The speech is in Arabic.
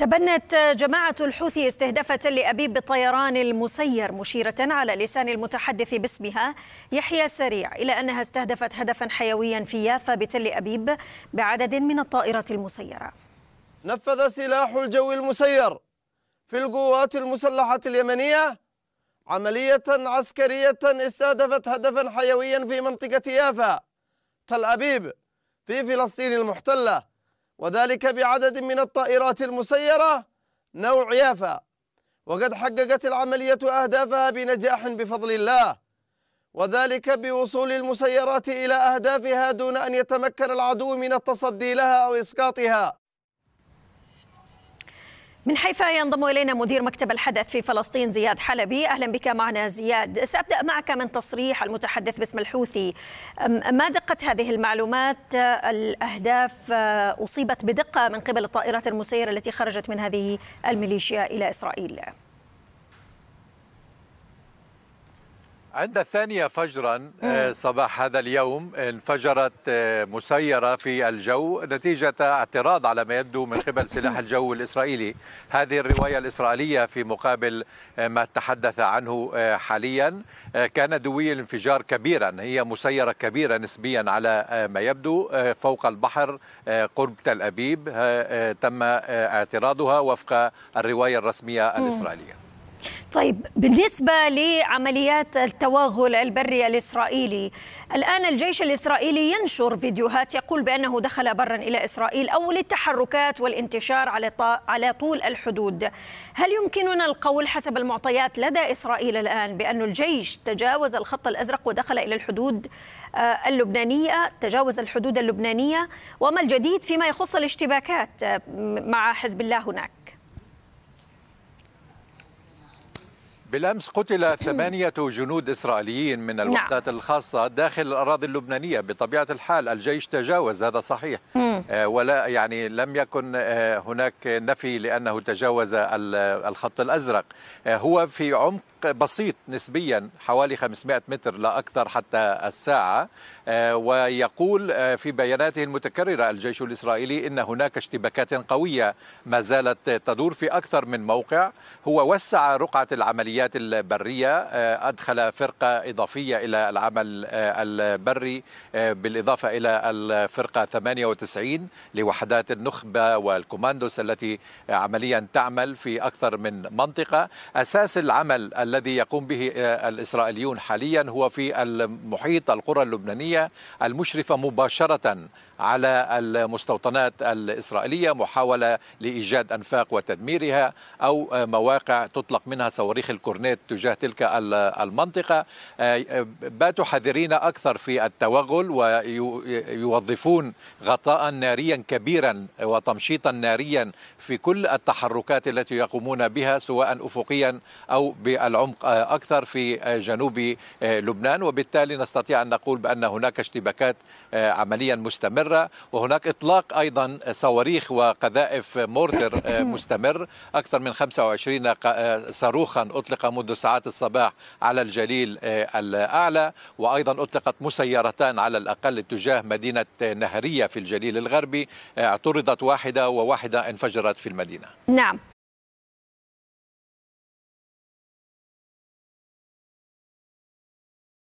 تبنت جماعة الحوثي استهداف تل أبيب بالطيران المسير مشيرة على لسان المتحدث باسمها يحيى سريع إلى أنها استهدفت هدفا حيويا في يافا بتل أبيب بعدد من الطائرات المسيرة نفذ سلاح الجو المسير في القوات المسلحة اليمنية عملية عسكرية استهدفت هدفا حيويا في منطقة يافا تل أبيب في فلسطين المحتله وذلك بعدد من الطائرات المسيرة نوع يافا وقد حققت العملية أهدافها بنجاح بفضل الله وذلك بوصول المسيرات إلى أهدافها دون أن يتمكن العدو من التصدي لها أو إسقاطها من حيفا ينضم الينا مدير مكتب الحدث في فلسطين زياد حلبي اهلا بك معنا زياد سابدا معك من تصريح المتحدث باسم الحوثي ما دقه هذه المعلومات الاهداف اصيبت بدقه من قبل الطائرات المسيره التي خرجت من هذه الميليشيا الى اسرائيل عند الثانية فجرا آه، صباح هذا اليوم انفجرت آه، مسيرة في الجو نتيجة اعتراض على ما يبدو من قبل سلاح الجو الإسرائيلي هذه الرواية الإسرائيلية في مقابل آه، ما تحدث عنه حاليا كان دوي الانفجار كبيرا هي مسيرة كبيرة نسبيا على ما يبدو فوق البحر قرب تل أبيب تم اعتراضها وفق الرواية الرسمية الإسرائيلية طيب بالنسبة لعمليات التوغل البري الإسرائيلي الآن الجيش الإسرائيلي ينشر فيديوهات يقول بأنه دخل برا إلى إسرائيل أو للتحركات والانتشار على, على طول الحدود هل يمكننا القول حسب المعطيات لدى إسرائيل الآن بأن الجيش تجاوز الخط الأزرق ودخل إلى الحدود آه، اللبنانية تجاوز الحدود اللبنانية وما الجديد فيما يخص الاشتباكات آه، مع حزب الله هناك بالأمس قتل ثمانية جنود إسرائيليين من نعم. الوحدات نعم. الخاصة داخل الأراضي اللبنانية بطبيعة الحال الجيش تجاوز هذا صحيح مم. آه، ولا يعني لم يكن آه، هناك نفي لأنه تجاوز الخط الأزرق آه، هو في عمق بسيط نسبيا حوالي 500 متر لا أكثر حتى الساعة ويقول في بياناته المتكررة الجيش الإسرائيلي إن هناك اشتباكات قوية ما زالت تدور في أكثر من موقع هو وسع رقعة العمليات العمليات البرية آه، أدخل فرقة إضافية إلى العمل آه، البري آه، بالإضافة إلى الفرقة 98 لوحدات النخبة والكوماندوس التي عمليا تعمل في أكثر من منطقة أساس العمل الذي يقوم به الإسرائيليون حاليا هو في المحيط القرى اللبنانية المشرفة مباشرة على المستوطنات الإسرائيلية محاولة لإيجاد أنفاق وتدميرها أو مواقع تطلق منها صواريخ الكوماندوس كورنيت تجاه تلك المنطقة آه، باتوا حذرين أكثر في التوغل ويوظفون غطاء ناريا كبيرا وتمشيطا ناريا في كل التحركات التي يقومون بها سواء أفقيا أو بالعمق آه، أكثر في آه، جنوب لبنان وبالتالي نستطيع أن نقول بأن هناك اشتباكات عمليا مستمرة وهناك إطلاق أيضا صواريخ وقذائف مورتر مستمر أكثر من 25 صاروخا أطلق أطلق منذ ساعات الصباح على الجليل آه، الأعلى وأيضا أطلقت مسيرتان على الأقل اتجاه مدينة نهرية في الجليل الغربي آه، اعترضت واحدة وواحدة انفجرت في المدينة نعم